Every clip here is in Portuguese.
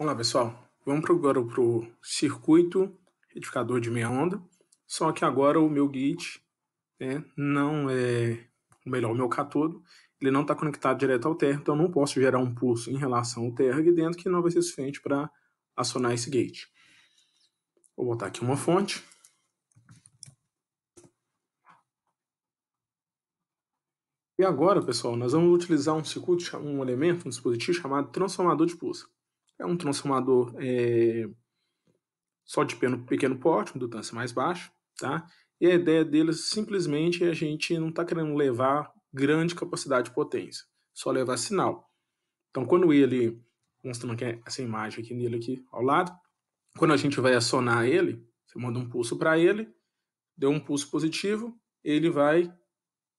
Olá pessoal, vamos agora para o circuito retificador de meia onda, só que agora o meu gate né, não é, ou melhor, o meu catodo, ele não está conectado direto ao terra, então eu não posso gerar um pulso em relação ao terra aqui dentro que não vai ser suficiente para acionar esse gate. Vou botar aqui uma fonte. E agora, pessoal, nós vamos utilizar um circuito, um elemento, um dispositivo chamado transformador de pulso. É um transformador é, só de pequeno, pequeno porte, com distância mais baixa, tá? E a ideia deles simplesmente é a gente não está querendo levar grande capacidade de potência, só levar sinal. Então, quando ele, mostrando aqui é essa imagem aqui nele aqui ao lado, quando a gente vai acionar ele, você manda um pulso para ele, deu um pulso positivo, ele vai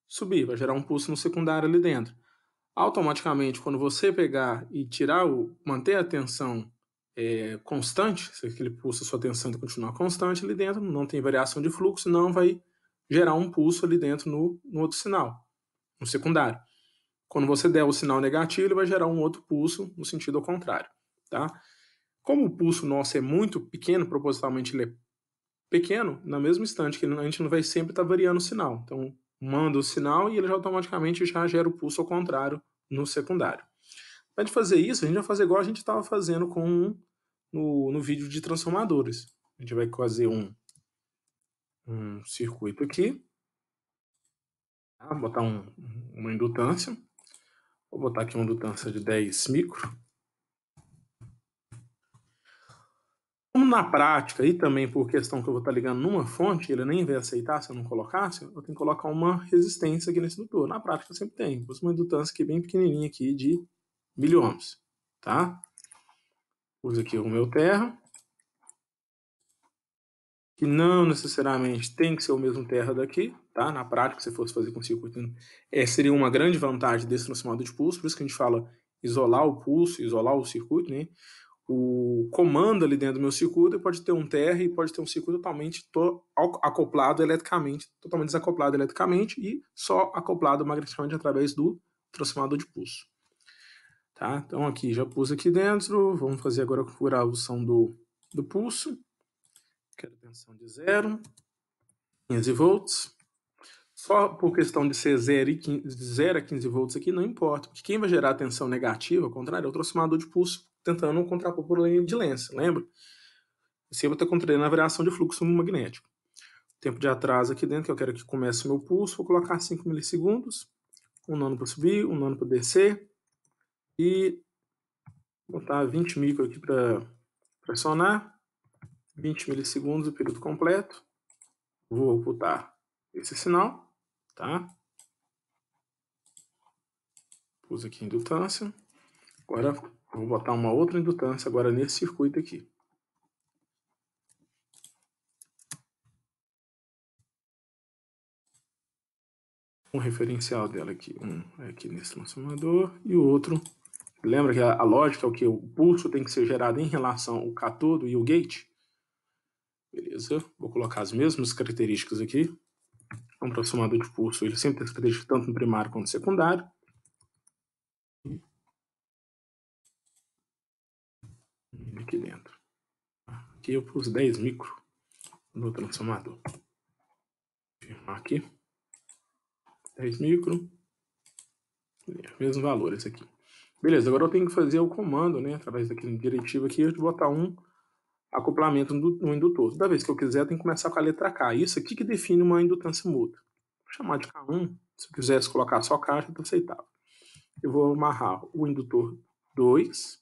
subir, vai gerar um pulso no secundário ali dentro automaticamente, quando você pegar e tirar o. manter a tensão é, constante, se ele pulsa sua tensão continuar constante ali dentro, não tem variação de fluxo, não vai gerar um pulso ali dentro no, no outro sinal, no secundário. Quando você der o sinal negativo, ele vai gerar um outro pulso no sentido ao contrário, tá? Como o pulso nosso é muito pequeno, propositalmente ele é pequeno, na mesma instante que a gente não vai sempre estar tá variando o sinal. Então, manda o sinal e ele já automaticamente já gera o pulso ao contrário no secundário. Para gente fazer isso, a gente vai fazer igual a gente estava fazendo com no, no vídeo de transformadores. A gente vai fazer um, um circuito aqui, tá? botar um, uma indutância, vou botar aqui uma indutância de 10 micro, Como na prática, e também por questão que eu vou estar ligando numa fonte, ele nem vai aceitar se eu não colocasse, eu tenho que colocar uma resistência aqui nesse indutor. Na prática, sempre tem. Vou uma indutância aqui bem pequenininha aqui de miliohms, tá? Uso aqui o meu terra, que não necessariamente tem que ser o mesmo terra daqui, tá? Na prática, se fosse fazer com circuito, é, seria uma grande vantagem desse transformador de pulso, por isso que a gente fala isolar o pulso, isolar o circuito, né? o comando ali dentro do meu circuito, pode ter um TR e pode ter um circuito totalmente to acoplado eletricamente, totalmente desacoplado eletricamente e só acoplado magneticamente através do transformador de pulso. Tá? Então aqui já pus aqui dentro, vamos fazer agora a configuração do, do pulso. Quero tensão de 0, 15 volts. Só por questão de ser 0, a 15 volts aqui, não importa, porque quem vai gerar tensão negativa, ao contrário, é o transformador de pulso tentando contrapor por linha de Lenz, lembra? Assim eu vou estar controle a variação de fluxo magnético. Tempo de atraso aqui dentro, que eu quero que comece o meu pulso, vou colocar 5 milissegundos, um nano para subir, um nano para descer, e vou botar 20 micro aqui para pressionar, 20 milissegundos o período completo, vou ocultar esse sinal, tá? Pus aqui a indutância, agora Vou botar uma outra indutância agora nesse circuito aqui. Um referencial dela aqui, um é aqui nesse transformador e o outro. Lembra que a, a lógica é o que? O pulso tem que ser gerado em relação ao catodo e o gate? Beleza, vou colocar as mesmas características aqui. Um transformador de pulso ele sempre tem características tanto no primário quanto no secundário. aqui dentro. Aqui eu pus 10 micro no transformador. Firmar aqui. 10 micro. É, mesmo valor esse aqui. Beleza, agora eu tenho que fazer o comando, né? Através daquele diretivo aqui, de botar um acoplamento no indutor. Toda vez que eu quiser, eu tenho que começar com a letra K. Isso aqui que define uma indutância mútua. Vou chamar de K1. Se eu quisesse colocar só K, já está aceitável. Eu vou amarrar o indutor 2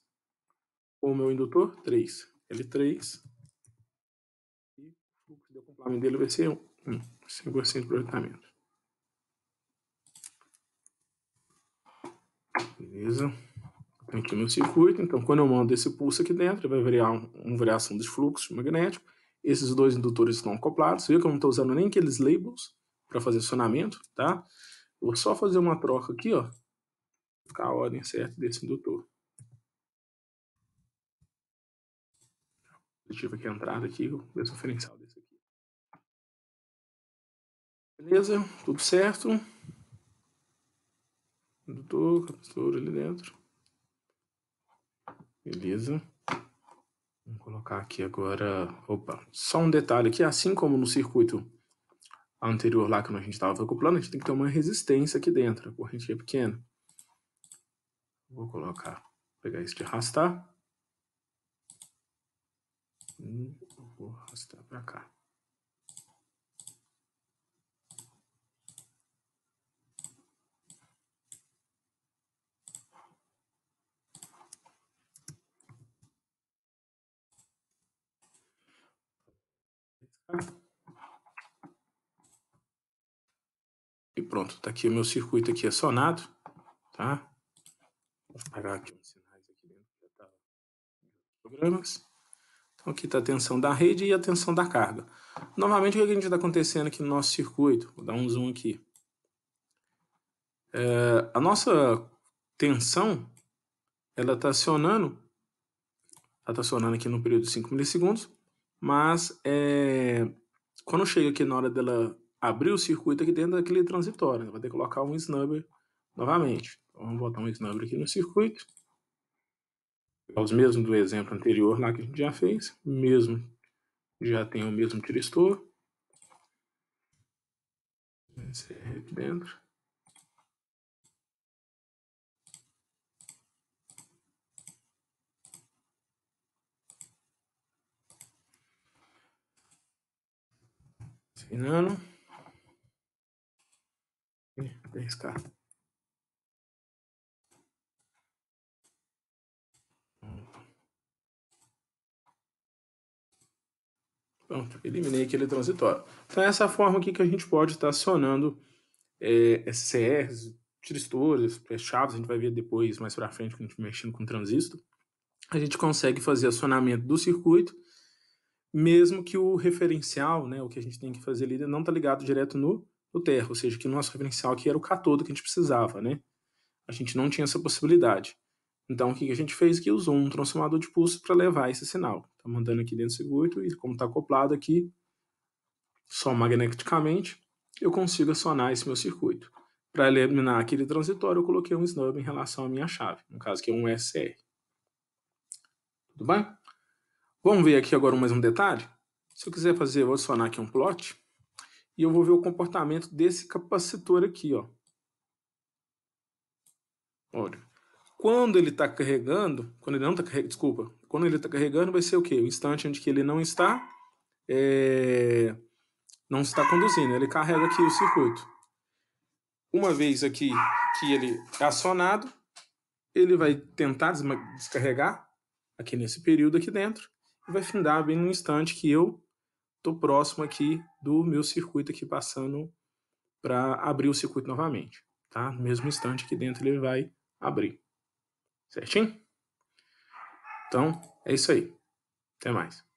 com o meu indutor, 3. L3. E o fluxo de acoplamento dele vai ser 1. 5% de projetamento. Beleza. Tem aqui o meu circuito. Então, quando eu mando esse pulso aqui dentro, vai variar um, uma variação de fluxo magnético Esses dois indutores estão acoplados. Viu que eu não estou usando nem aqueles labels para fazer acionamento, tá? vou só fazer uma troca aqui, ó. Ficar a ordem certa desse indutor. tive aqui entrada aqui, o referencial desse aqui. Beleza, tudo certo. Indutor, capacitor ali dentro. Beleza. Vamos colocar aqui agora, opa, só um detalhe aqui, assim como no circuito anterior lá que a gente estava acoplando, a gente tem que ter uma resistência aqui dentro, a corrente é pequena. Vou colocar, pegar isso de arrastar. Vou arrastar tá para cá. E pronto, está aqui o meu circuito aqui acionado, tá? Vou apagar aqui os sinais aqui dentro, já tá programas. Aqui está a tensão da rede e a tensão da carga. Novamente, o que a gente está acontecendo aqui no nosso circuito? Vou dar um zoom aqui. É, a nossa tensão ela está acionando, ela está acionando aqui no período de 5 milissegundos, mas é, quando chega aqui na hora dela abrir o circuito aqui dentro daquele transitório, né? vai ter que colocar um snubber novamente. Então, vamos botar um snubber aqui no circuito os mesmos do exemplo anterior lá que a gente já fez, mesmo já tem o mesmo tristor. Encerra é aqui dentro. Assinando. 10k. Pronto, eliminei aquele transitório. Então é essa forma aqui que a gente pode estar tá acionando é, SCRs, tristores, é, chaves, a gente vai ver depois, mais para frente, quando a gente mexendo com transistor. A gente consegue fazer acionamento do circuito, mesmo que o referencial, né, o que a gente tem que fazer ali, não está ligado direto no, no terra, ou seja, que o nosso referencial aqui era o catodo que a gente precisava, né? A gente não tinha essa possibilidade. Então, o que a gente fez? Que usou um transformador de pulso para levar esse sinal. Tá mandando aqui dentro do circuito e como está acoplado aqui, só magneticamente, eu consigo acionar esse meu circuito. Para eliminar aquele transitório, eu coloquei um snub em relação à minha chave, no caso que é um SR. Tudo bem? Vamos ver aqui agora mais um detalhe? Se eu quiser fazer, eu vou acionar aqui um plot, e eu vou ver o comportamento desse capacitor aqui, ó. Olha, quando ele está carregando, quando ele não está carregando, desculpa, quando ele está carregando, vai ser o quê? O instante onde que ele não está, é, não está conduzindo. Ele carrega aqui o circuito. Uma vez aqui que ele é acionado, ele vai tentar descarregar aqui nesse período aqui dentro e vai findar bem no instante que eu estou próximo aqui do meu circuito aqui passando para abrir o circuito novamente. Tá? No mesmo instante aqui dentro ele vai abrir. Certinho? Então, é isso aí. Até mais.